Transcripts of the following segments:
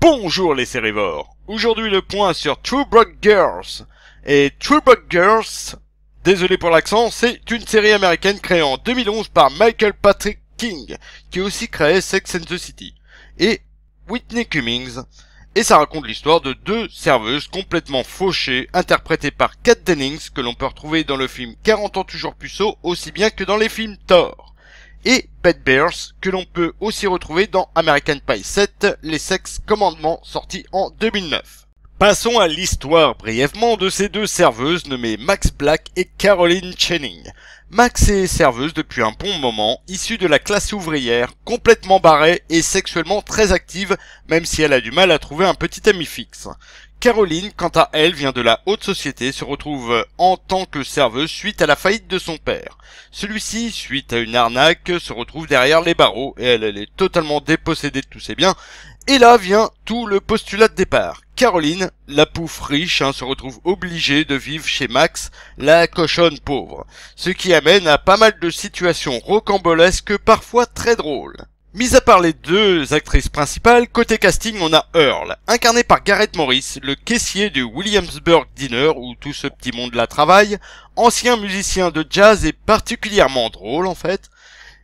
Bonjour les cérévores Aujourd'hui le point sur True Blood Girls. Et True Blood Girls, désolé pour l'accent, c'est une série américaine créée en 2011 par Michael Patrick King, qui a aussi créé Sex and the City, et Whitney Cummings. Et ça raconte l'histoire de deux serveuses complètement fauchées, interprétées par Kat Dennings, que l'on peut retrouver dans le film 40 ans toujours puceau, aussi bien que dans les films Thor et Pet Bears, que l'on peut aussi retrouver dans American Pie 7, les Sex commandements, sortis en 2009. Passons à l'histoire brièvement de ces deux serveuses nommées Max Black et Caroline Channing. Max est serveuse depuis un bon moment, issue de la classe ouvrière, complètement barrée et sexuellement très active, même si elle a du mal à trouver un petit ami fixe. Caroline, quant à elle, vient de la haute société, se retrouve en tant que serveuse suite à la faillite de son père. Celui-ci, suite à une arnaque, se retrouve derrière les barreaux et elle, elle est totalement dépossédée de tous ses biens et là vient tout le postulat de départ. Caroline, la pouffe riche, hein, se retrouve obligée de vivre chez Max, la cochonne pauvre. Ce qui amène à pas mal de situations rocambolesques, parfois très drôles. Mis à part les deux actrices principales, côté casting, on a Earl, incarné par Garrett Morris, le caissier du Williamsburg Dinner, où tout ce petit monde la travaille, ancien musicien de jazz et particulièrement drôle en fait,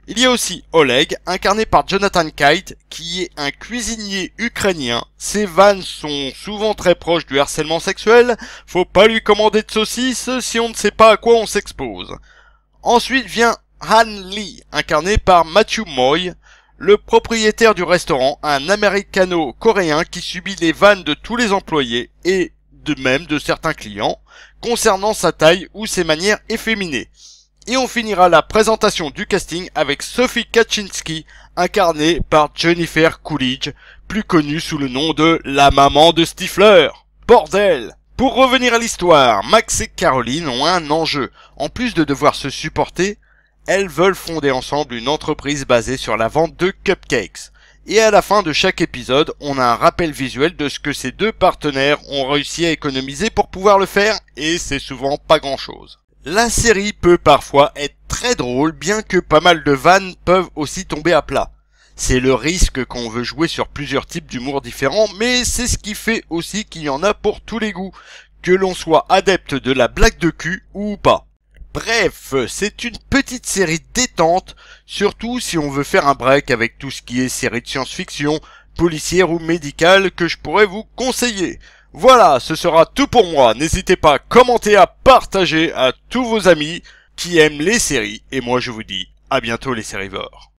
il y a aussi Oleg, incarné par Jonathan Kite, qui est un cuisinier ukrainien. Ses vannes sont souvent très proches du harcèlement sexuel, faut pas lui commander de saucisses si on ne sait pas à quoi on s'expose. Ensuite vient Han Lee, incarné par Matthew Moy, le propriétaire du restaurant, un américano-coréen qui subit les vannes de tous les employés et de même de certains clients concernant sa taille ou ses manières efféminées. Et on finira la présentation du casting avec Sophie Kaczynski, incarnée par Jennifer Coolidge, plus connue sous le nom de la maman de Stifler. Bordel Pour revenir à l'histoire, Max et Caroline ont un enjeu. En plus de devoir se supporter, elles veulent fonder ensemble une entreprise basée sur la vente de cupcakes. Et à la fin de chaque épisode, on a un rappel visuel de ce que ces deux partenaires ont réussi à économiser pour pouvoir le faire, et c'est souvent pas grand chose. La série peut parfois être très drôle, bien que pas mal de vannes peuvent aussi tomber à plat. C'est le risque qu'on veut jouer sur plusieurs types d'humour différents, mais c'est ce qui fait aussi qu'il y en a pour tous les goûts, que l'on soit adepte de la blague de cul ou pas. Bref, c'est une petite série détente, surtout si on veut faire un break avec tout ce qui est série de science-fiction, policière ou médicale que je pourrais vous conseiller. Voilà, ce sera tout pour moi. N'hésitez pas à commenter, à partager à tous vos amis qui aiment les séries. Et moi, je vous dis à bientôt les sérivores.